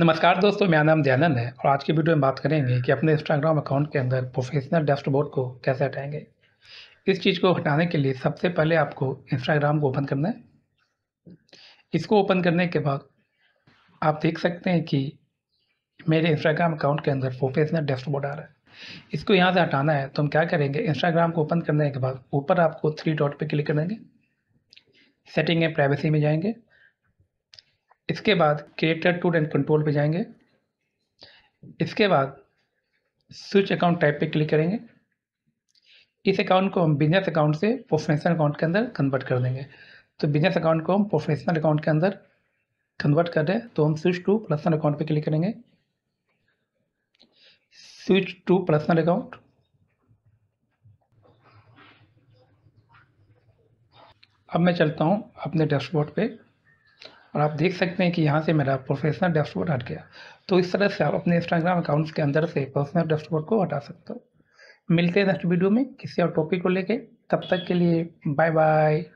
नमस्कार दोस्तों मेरा नाम दयानंद है और आज की वीडियो में बात करेंगे कि अपने इंस्टाग्राम अकाउंट के अंदर प्रोफेशनल डैशबोर्ड को कैसे हटाएंगे इस चीज़ को हटाने के लिए सबसे पहले आपको इंस्टाग्राम को ओपन करना है इसको ओपन करने के बाद आप देख सकते हैं कि मेरे इंस्टाग्राम अकाउंट के अंदर प्रोफेशनल डैशबोर्ड आ रहा है इसको यहाँ से हटाना है तो हम क्या करेंगे इंस्टाग्राम को ओपन करने के बाद ऊपर आपको थ्री डॉट पर क्लिक करेंगे सेटिंग है प्राइवेसी में जाएंगे इसके बाद क्रिएटर टूल एंड कंट्रोल पे जाएंगे इसके बाद स्विच अकाउंट टाइप पे क्लिक करेंगे इस अकाउंट को हम बिजनेस अकाउंट से प्रोफेशनल अकाउंट के अंदर कन्वर्ट कर देंगे तो बिजनेस अकाउंट को हम प्रोफेशनल अकाउंट के अंदर कन्वर्ट कर रहे हैं तो हम स्विच टू पर्सनल अकाउंट पर क्लिक करेंगे स्विच टू पर्सनल अकाउंट अब मैं चलता हूँ अपने डैशबोर्ड पे और आप देख सकते हैं कि यहाँ से मेरा प्रोफेशनल डैशबोर्ड हट गया तो इस तरह से आप अपने इंस्टाग्राम अकाउंट्स के अंदर से पर्सनल डैशबोर्ड को हटा सकते हो मिलते हैं नेक्स्ट वीडियो में किसी और टॉपिक को लेके तब तक के लिए बाय बाय